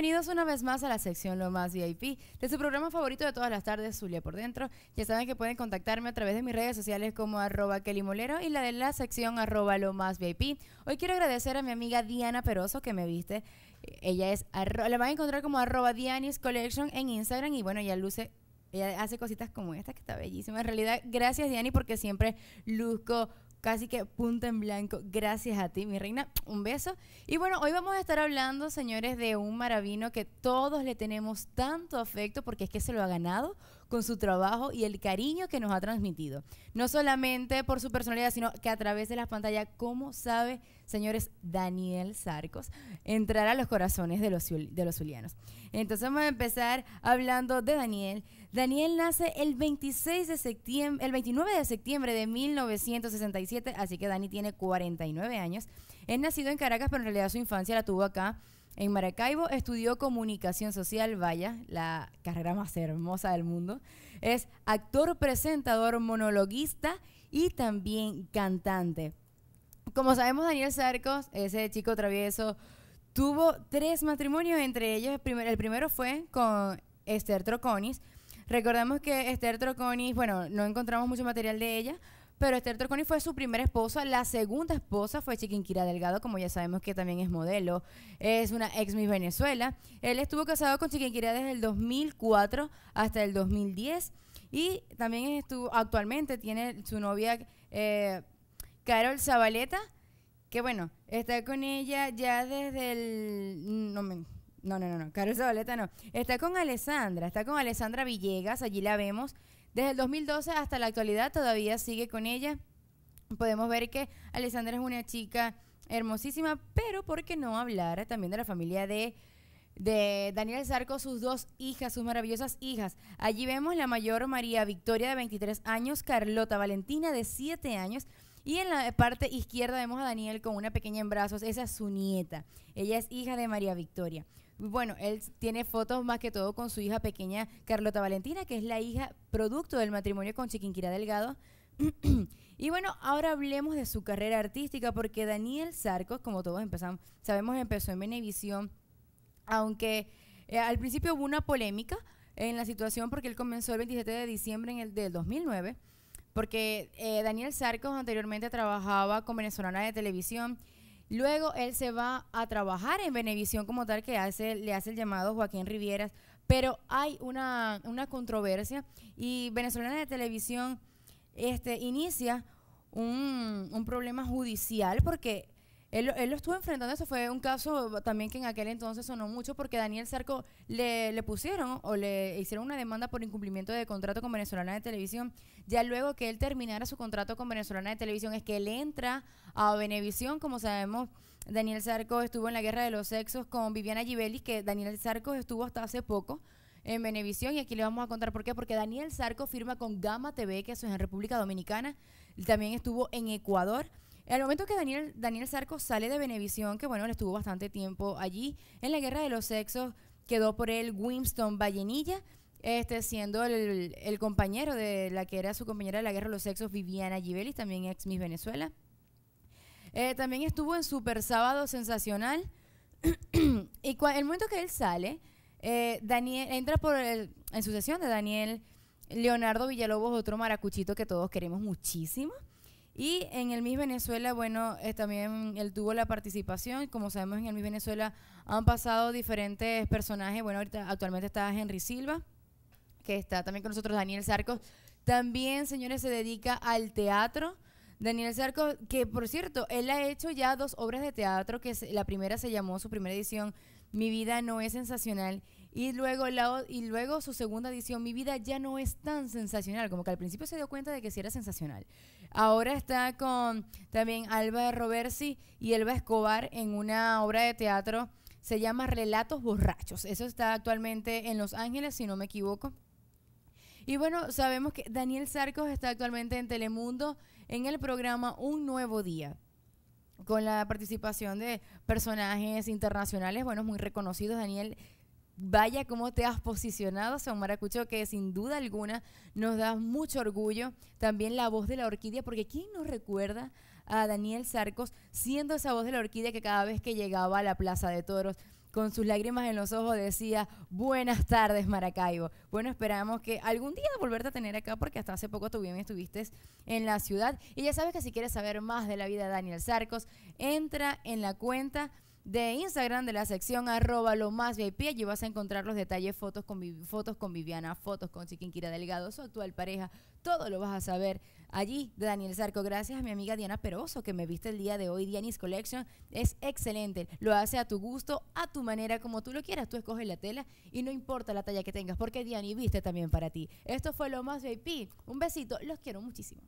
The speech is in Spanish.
Bienvenidos una vez más a la sección Lo Más VIP de su programa favorito de todas las tardes, Zulia por Dentro. Ya saben que pueden contactarme a través de mis redes sociales como arroba Kelly Molero y la de la sección arroba Lo Más VIP. Hoy quiero agradecer a mi amiga Diana Peroso que me viste. Ella es, la van a encontrar como arroba Collection en Instagram y bueno, ella luce ella hace cositas como esta que está bellísima. En realidad, gracias Diani porque siempre luzco casi que punta en blanco. Gracias a ti, mi reina. Un beso. Y bueno, hoy vamos a estar hablando, señores, de un maravino que todos le tenemos tanto afecto porque es que se lo ha ganado con su trabajo y el cariño que nos ha transmitido. No solamente por su personalidad, sino que a través de las pantallas, como sabe, señores, Daniel Sarcos, entrar a los corazones de los, de los zulianos. Entonces vamos a empezar hablando de Daniel. Daniel nace el 26 de septiembre, el 29 de septiembre de 1967, así que Dani tiene 49 años. Es nacido en Caracas, pero en realidad su infancia la tuvo acá en Maracaibo estudió comunicación social, vaya, la carrera más hermosa del mundo. Es actor, presentador, monologuista y también cantante. Como sabemos, Daniel Sarcos, ese chico travieso, tuvo tres matrimonios, entre ellos el, el primero fue con Esther Troconis. Recordamos que Esther Troconis, bueno, no encontramos mucho material de ella, pero Esther Torconi fue su primera esposa. La segunda esposa fue Chiquinquira Delgado, como ya sabemos que también es modelo. Es una ex Miss Venezuela. Él estuvo casado con Chiquinquira desde el 2004 hasta el 2010. Y también estuvo, actualmente tiene su novia eh, Carol Zabaleta, que bueno, está con ella ya desde el... No, no, no, no, no, Carol Zabaleta no. Está con Alessandra, está con Alessandra Villegas, allí la vemos. Desde el 2012 hasta la actualidad todavía sigue con ella. Podemos ver que Alessandra es una chica hermosísima, pero ¿por qué no hablar también de la familia de de Daniel Zarco, sus dos hijas, sus maravillosas hijas. Allí vemos la mayor María Victoria de 23 años, Carlota Valentina de 7 años, y en la parte izquierda vemos a Daniel con una pequeña en brazos. Esa es su nieta. Ella es hija de María Victoria. Bueno, él tiene fotos más que todo con su hija pequeña Carlota Valentina, que es la hija producto del matrimonio con Chiquinquirá Delgado. y bueno, ahora hablemos de su carrera artística, porque Daniel Sarcos, como todos empezamos, sabemos, empezó en Venevisión, aunque eh, al principio hubo una polémica en la situación porque él comenzó el 27 de diciembre en el, del 2009 porque eh, Daniel Sarcos anteriormente trabajaba con Venezolana de Televisión. Luego él se va a trabajar en Venevisión como tal, que hace, le hace el llamado Joaquín Rivieras. Pero hay una, controversia y Venezolana de Televisión este, inicia un, un problema judicial porque él, lo estuvo enfrentando, eso fue un caso también que en aquel entonces sonó mucho porque Daniel Sarco le, pusieron o le hicieron una demanda por incumplimiento de contrato con Venezolana de Televisión. Ya luego que él terminara su contrato con Venezolana de Televisión es que él entra a Venevisión, como sabemos, Daniel Sarco estuvo en la Guerra de los Sexos con Viviana gibelli que Daniel Sarco estuvo hasta hace poco en Venevisión y aquí le vamos a contar por qué, porque Daniel Sarco firma con Gama TV, que eso es en República Dominicana, también estuvo en Ecuador el momento que Daniel, Daniel Sarco sale de Benevisión, que bueno, él estuvo bastante tiempo allí, en la Guerra de los Sexos quedó por él Winston Vallenilla, este, siendo el, compañero de la que era su compañera de la Guerra de los Sexos, Viviana Givelis, también ex Miss Venezuela. Eh, también estuvo en Super Sábado Sensacional. y el momento que él sale, eh, Daniel entra por en sucesión de Daniel Leonardo Villalobos, otro maracuchito que todos queremos muchísimo. Y en el Miss Venezuela, bueno, eh, también él tuvo la participación. Como sabemos, en el Miss Venezuela han pasado diferentes personajes. Bueno, ahorita actualmente está Henry Silva, que está también con nosotros Daniel Sarcos. También, señores, se dedica al teatro. Daniel Sarcos, que por cierto, él ha hecho ya dos obras de teatro, que la primera se llamó, su primera edición, Mi vida no es sensacional. Y luego, y luego su segunda edición, Mi vida ya no es tan sensacional, como que al principio se dio cuenta de que sí era sensacional. Ahora está con también Alba Robersi y Elba Escobar en una obra de teatro, se llama Relatos Borrachos. Eso está actualmente en Los Ángeles, si no me equivoco. Y bueno, sabemos que Daniel Sarcos está actualmente en Telemundo en el programa Un Nuevo Día con la participación de personajes internacionales, bueno, muy reconocidos. Daniel vaya cómo te has posicionado, San Maracucho, que sin duda alguna nos da mucho orgullo. También la voz de la orquídea, porque ¿quién nos recuerda a Daniel Sarcos siendo esa voz de la orquídea que cada vez que llegaba a la Plaza de Toros con sus lágrimas en los ojos decía, buenas tardes Maracaibo. Bueno, esperamos que algún día volverte a tener acá porque hasta hace poco tú bien estuviste en la ciudad. Y ya sabes que si quieres saber más de la vida de Daniel Sarcos, entra en la cuenta de Instagram de la sección arroba lo más VIP. Allí vas a encontrar los detalles, fotos con, fotos con Viviana, fotos con Chiquinquira Delgado, su actual pareja. Todo lo vas a saber allí Daniel Zarco, Gracias a mi amiga Diana Peroso que me viste el día de hoy. Dianis Collection es excelente. Lo hace a tu gusto, a tu manera, como tú lo quieras. Tú escoges la tela y no importa la talla que tengas porque Diani viste también para ti. Esto fue lo más VIP. Un besito. Los quiero muchísimo.